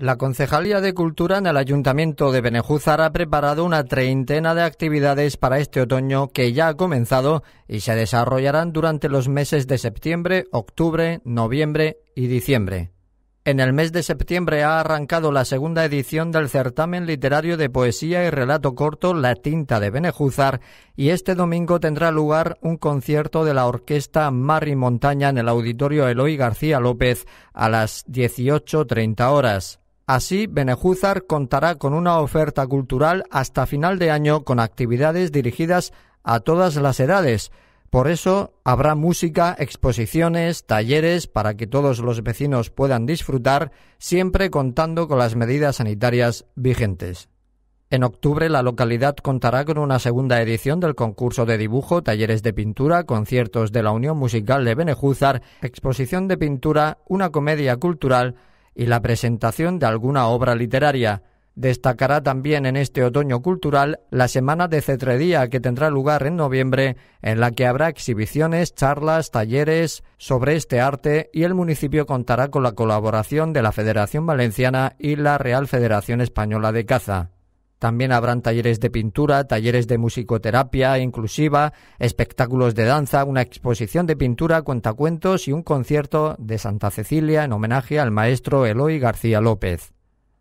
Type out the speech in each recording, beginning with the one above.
La Concejalía de Cultura en el Ayuntamiento de Benejúzar ha preparado una treintena de actividades para este otoño que ya ha comenzado y se desarrollarán durante los meses de septiembre, octubre, noviembre y diciembre. En el mes de septiembre ha arrancado la segunda edición del certamen literario de poesía y relato corto La Tinta de Benejúzar y este domingo tendrá lugar un concierto de la orquesta Mari Montaña en el auditorio Eloy García López a las 18.30 horas. Así, Benejúzar contará con una oferta cultural hasta final de año con actividades dirigidas a todas las edades. Por eso habrá música, exposiciones, talleres para que todos los vecinos puedan disfrutar, siempre contando con las medidas sanitarias vigentes. En octubre la localidad contará con una segunda edición del concurso de dibujo, talleres de pintura, conciertos de la Unión Musical de Benejúzar, exposición de pintura, una comedia cultural, y la presentación de alguna obra literaria. Destacará también en este otoño cultural la Semana de Cetredía que tendrá lugar en noviembre, en la que habrá exhibiciones, charlas, talleres sobre este arte y el municipio contará con la colaboración de la Federación Valenciana y la Real Federación Española de Caza. También habrán talleres de pintura, talleres de musicoterapia inclusiva, espectáculos de danza, una exposición de pintura, cuentacuentos y un concierto de Santa Cecilia en homenaje al maestro Eloy García López.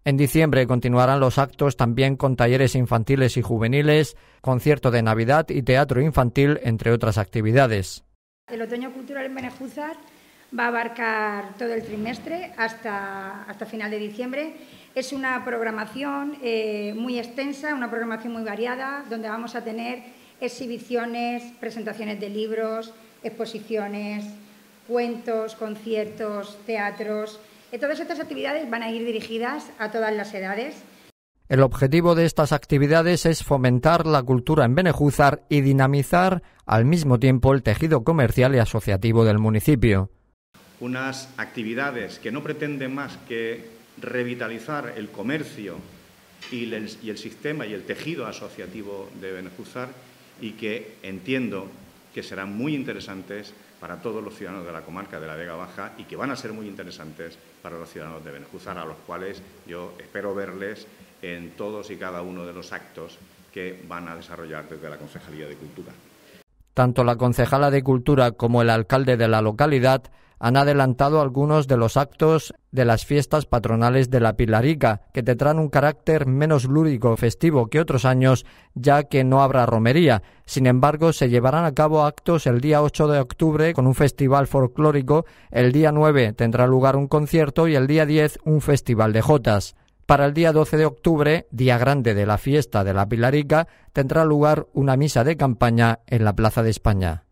En diciembre continuarán los actos también con talleres infantiles y juveniles, concierto de Navidad y teatro infantil, entre otras actividades. El Otoño Cultural en va a abarcar todo el trimestre hasta, hasta final de diciembre es una programación eh, muy extensa, una programación muy variada, donde vamos a tener exhibiciones, presentaciones de libros, exposiciones, cuentos, conciertos, teatros. Eh, todas estas actividades van a ir dirigidas a todas las edades. El objetivo de estas actividades es fomentar la cultura en Benejuzar y dinamizar al mismo tiempo el tejido comercial y asociativo del municipio. Unas actividades que no pretenden más que revitalizar el comercio y el, sistema y el tejido asociativo de Venezuela, y que entiendo que serán muy interesantes para todos los ciudadanos de la comarca de la Vega Baja y que van a ser muy interesantes para los ciudadanos de Benjuzar, a los cuales yo espero verles en todos y cada uno de los actos que van a desarrollar desde la Concejalía de Cultura. Tanto la concejala de Cultura como el alcalde de la localidad han adelantado algunos de los actos de las fiestas patronales de la Pilarica, que tendrán un carácter menos lúdico festivo que otros años, ya que no habrá romería. Sin embargo, se llevarán a cabo actos el día 8 de octubre con un festival folclórico, el día 9 tendrá lugar un concierto y el día 10 un festival de jotas. Para el día 12 de octubre, día grande de la fiesta de la Pilarica, tendrá lugar una misa de campaña en la Plaza de España.